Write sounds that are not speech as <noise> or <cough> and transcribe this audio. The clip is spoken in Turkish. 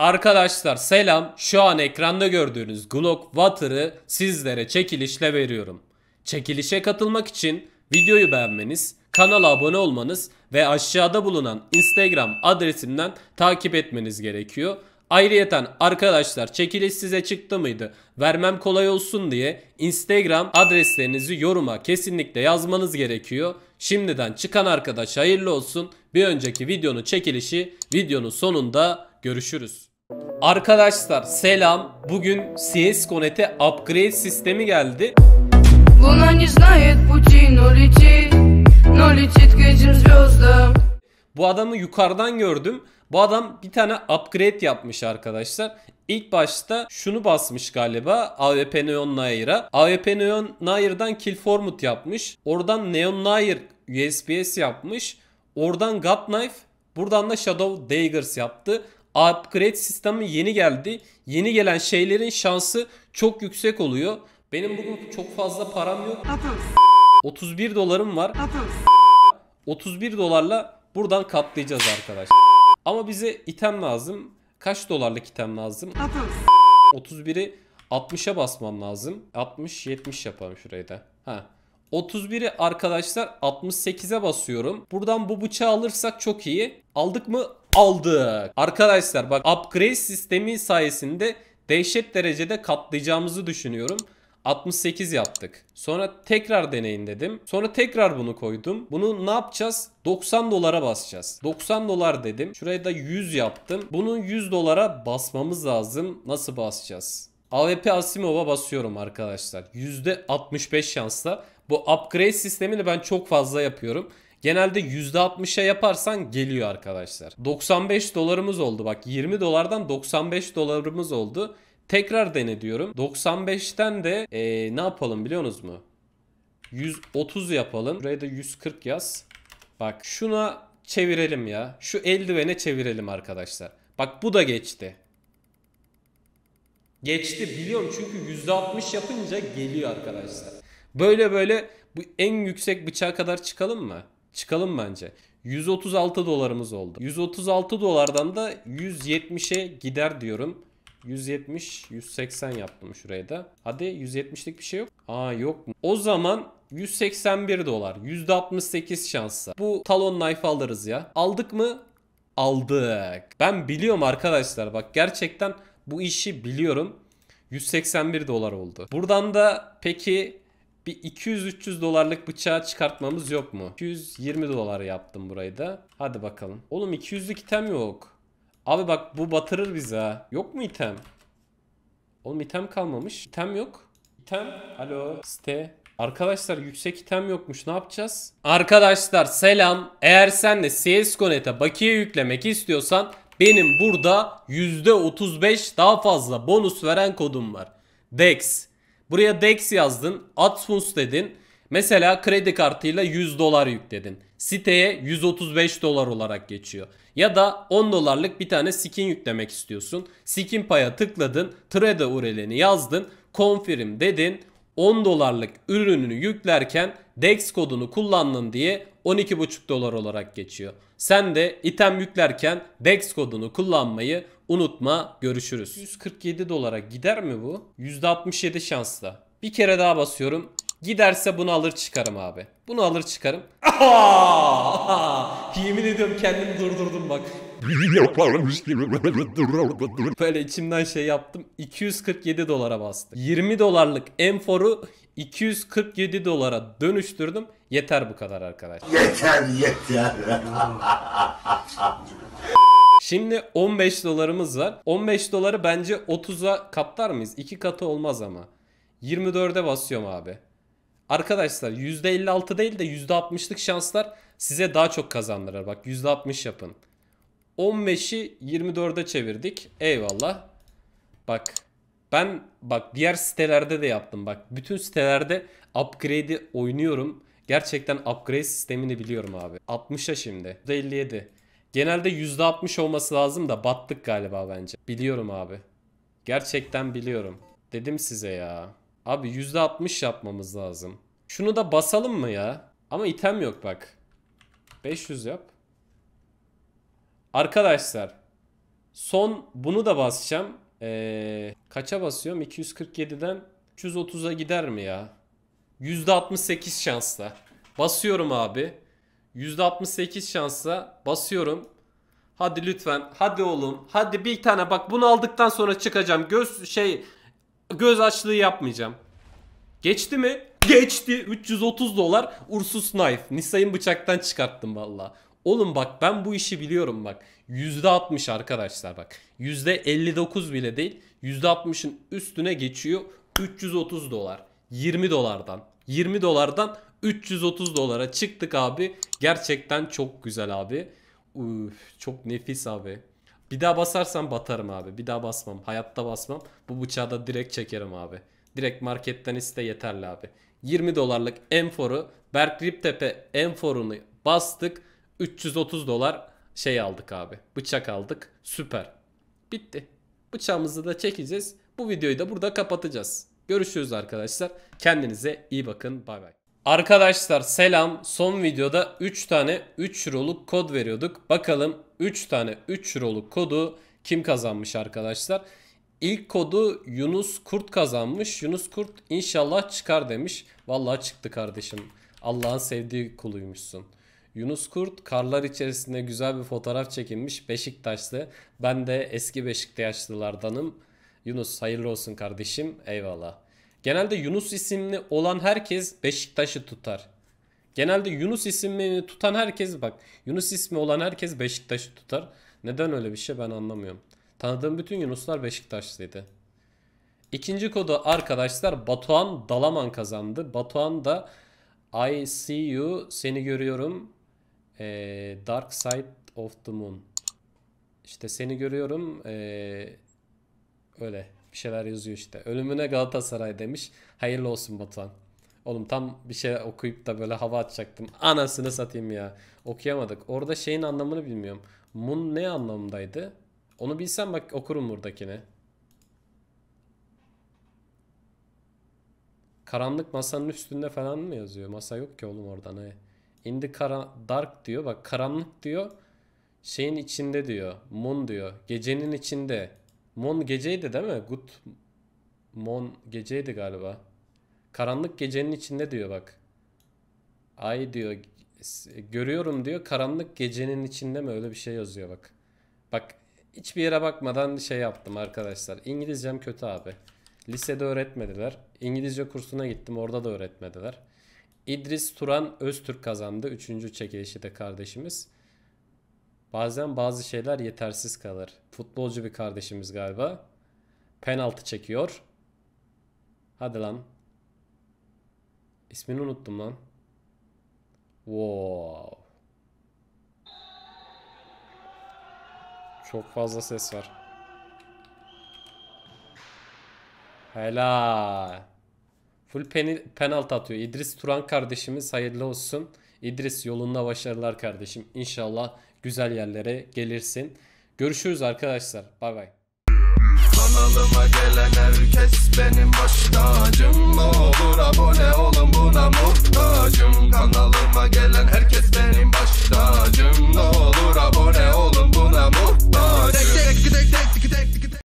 Arkadaşlar selam. Şu an ekranda gördüğünüz Glock Water'ı sizlere çekilişle veriyorum. Çekilişe katılmak için videoyu beğenmeniz, kanala abone olmanız ve aşağıda bulunan Instagram adresimden takip etmeniz gerekiyor. Ayrıyeten arkadaşlar çekiliş size çıktı mıydı? Vermem kolay olsun diye Instagram adreslerinizi yoruma kesinlikle yazmanız gerekiyor. Şimdiden çıkan arkadaş hayırlı olsun. Bir önceki videonun çekilişi videonun sonunda görüşürüz. Arkadaşlar selam. Bugün CS:GO.net'e e upgrade sistemi geldi. Bu adamı yukarıdan gördüm. Bu adam bir tane upgrade yapmış arkadaşlar. İlk başta şunu basmış galiba AWP Neon Nair'a. AWP Neon Nair'dan Kill Formut yapmış. Oradan Neon Nair USPS yapmış. Oradan God Knife. Buradan da Shadow Daggers yaptı upgrade sistemi yeni geldi. Yeni gelen şeylerin şansı çok yüksek oluyor. Benim bugün çok fazla param yok. 31 dolarım var. 31 dolarla buradan katlayacağız arkadaş. Ama bize item lazım. Kaç dolarlık item lazım? 31'i 60'a basman lazım. 60-70 yapalım şurayı da. 31'i arkadaşlar 68'e basıyorum. Buradan bu bıçağı alırsak çok iyi. Aldık mı? aldık. Arkadaşlar bak upgrade sistemi sayesinde dehşet derecede katlayacağımızı düşünüyorum. 68 yaptık. Sonra tekrar deneyin dedim. Sonra tekrar bunu koydum. Bunu ne yapacağız? 90 dolara basacağız. 90 dolar dedim. Şuraya da 100 yaptım. Bunun 100 dolara basmamız lazım. Nasıl basacağız? AWP Asimov'a basıyorum arkadaşlar. %65 şansla. Bu upgrade sistemini ben çok fazla yapıyorum. Genelde %60'a yaparsan geliyor arkadaşlar. 95 dolarımız oldu bak 20 dolardan 95 dolarımız oldu. Tekrar dene diyorum. 95'ten de ee, ne yapalım biliyor musunuz mu? 130 yapalım. Buraya da 140 yaz. Bak şuna çevirelim ya. Şu eldivene çevirelim arkadaşlar. Bak bu da geçti. Geçti biliyorum çünkü %60 yapınca geliyor arkadaşlar. Böyle böyle bu en yüksek bıçağa kadar çıkalım mı? Çıkalım bence. 136 dolarımız oldu. 136 dolardan da 170'e gider diyorum. 170, 180 yaptım şuraya da. Hadi 170'lik bir şey yok. Aa yok mu? O zaman 181 dolar. %68 şansla. Bu Talon Knife alırız ya. Aldık mı? Aldık. Ben biliyorum arkadaşlar. Bak gerçekten bu işi biliyorum. 181 dolar oldu. Buradan da peki bir 200-300 dolarlık bıçağı çıkartmamız yok mu? 220 dolar yaptım burayı da. Hadi bakalım. Oğlum 200'lük item yok. Abi bak bu batırır bizi ha. Yok mu item? Oğlum item kalmamış. İtem yok. İtem. Alo. Site. Arkadaşlar yüksek item yokmuş ne yapacağız? Arkadaşlar selam. Eğer sen de CSGO.net'e bakiye yüklemek istiyorsan benim burada %35 daha fazla bonus veren kodum var. DEX Buraya DEX yazdın. AdSense dedin. Mesela kredi kartıyla 100 dolar yükledin. Siteye 135 dolar olarak geçiyor. Ya da 10 dolarlık bir tane skin yüklemek istiyorsun. Skin paya tıkladın. Trade URL'ini yazdın. Confirm dedin. 10 dolarlık ürününü yüklerken DEX kodunu kullandın diye 12,5 dolar olarak geçiyor. Sen de item yüklerken DEX kodunu kullanmayı unutma. Görüşürüz. 147 dolara gider mi bu? %67 şansla. Bir kere daha basıyorum. Giderse bunu alır çıkarım abi. Bunu alır çıkarım. Aha! <laughs> Yemin ediyorum kendimi durdurdum bak. <laughs> Böyle içimden şey yaptım. 247 dolara bastı. 20 dolarlık enforu 247 dolara dönüştürdüm. Yeter bu kadar arkadaşlar. Yeter yeter. <laughs> Şimdi 15 dolarımız var. 15 doları bence 30'a katlar mıyız? 2 katı olmaz ama. 24'e basıyorum abi. Arkadaşlar %56 değil de %60'lık şanslar size daha çok kazandırır. Bak %60 yapın. 15'i 24'e çevirdik. Eyvallah. Bak ben bak diğer sitelerde de yaptım. Bak bütün sitelerde upgrade'i oynuyorum. Gerçekten upgrade sistemini biliyorum abi. 60'a şimdi. %57. Genelde %60 olması lazım da battık galiba bence. Biliyorum abi. Gerçekten biliyorum. Dedim size ya. Abi %60 yapmamız lazım. Şunu da basalım mı ya? Ama item yok bak. 500 yap. Arkadaşlar. Son bunu da basacağım. Ee, kaça basıyorum? 247'den 330'a gider mi ya? %68 şansla. Basıyorum abi. %68 şansla basıyorum. Hadi lütfen. Hadi oğlum. Hadi bir tane bak bunu aldıktan sonra çıkacağım. Göz şey Göz açlığı yapmayacağım. Geçti mi? Geçti. 330 dolar Ursus Knife. Nisa'yın bıçaktan çıkarttım valla. Oğlum bak ben bu işi biliyorum bak. %60 arkadaşlar bak. %59 bile değil. %60'ın üstüne geçiyor. 330 dolar. 20 dolardan. 20 dolardan 330 dolara çıktık abi. Gerçekten çok güzel abi. Üf, çok nefis abi. Bir daha basarsam batarım abi. Bir daha basmam. Hayatta basmam. Bu bıçağı da direkt çekerim abi. Direkt marketten iste yeterli abi. 20 dolarlık enforu Berk Riptepe enforunu bastık. 330 dolar şey aldık abi. Bıçak aldık. Süper. Bitti. Bıçağımızı da çekeceğiz. Bu videoyu da burada kapatacağız. Görüşürüz arkadaşlar. Kendinize iyi bakın. Bay bay. Arkadaşlar selam. Son videoda 3 tane 3 roluk kod veriyorduk. Bakalım 3 tane 3 euroluk kodu kim kazanmış arkadaşlar? İlk kodu Yunus Kurt kazanmış. Yunus Kurt inşallah çıkar demiş. Vallahi çıktı kardeşim. Allah'ın sevdiği kuluymuşsun. Yunus Kurt karlar içerisinde güzel bir fotoğraf çekilmiş Beşiktaşlı. Ben de eski Beşiktaşlılardanım. Yunus hayırlı olsun kardeşim. Eyvallah. Genelde Yunus isimli olan herkes Beşiktaş'ı tutar. Genelde Yunus ismini tutan herkes bak Yunus ismi olan herkes Beşiktaş'ı tutar. Neden öyle bir şey ben anlamıyorum. Tanıdığım bütün Yunuslar Beşiktaşlıydı. İkinci kodu arkadaşlar Batuhan Dalaman kazandı. Batuhan da I see you seni görüyorum ee, Dark Side of the Moon. İşte seni görüyorum ee, öyle bir şeyler yazıyor işte. Ölümüne Galatasaray demiş. Hayırlı olsun Batuhan. Oğlum tam bir şey okuyup da böyle hava atacaktım. Anasını satayım ya. Okuyamadık. Orada şeyin anlamını bilmiyorum. Mun ne anlamındaydı? Onu bilsem bak okurum buradakini. Karanlık masanın üstünde falan mı yazıyor? Masa yok ki oğlum orada ne? Indi kara dark diyor. Bak karanlık diyor. Şeyin içinde diyor. Moon diyor. Gecenin içinde. Moon geceydi değil mi? Good mon geceydi galiba. Karanlık gecenin içinde diyor bak. Ay diyor görüyorum diyor karanlık gecenin içinde mi öyle bir şey yazıyor bak. Bak hiçbir yere bakmadan şey yaptım arkadaşlar. İngilizcem kötü abi. Lisede öğretmediler. İngilizce kursuna gittim orada da öğretmediler. İdris Turan Öztürk kazandı. Üçüncü çekilişi de kardeşimiz. Bazen bazı şeyler yetersiz kalır. Futbolcu bir kardeşimiz galiba. Penaltı çekiyor. Hadi lan İsmini unuttum lan. Wow. Çok fazla ses var. Helal. Full peni, penaltı atıyor. İdris Turan kardeşimiz hayırlı olsun. İdris yolunda başarılar kardeşim. İnşallah güzel yerlere gelirsin. Görüşürüz arkadaşlar. Bay bay. Kanalıma gelen herkes benim baş tacım Ne olur abone olun buna muhtacım Kanalıma gelen herkes benim baş tacım Ne olur abone olun buna muhtacım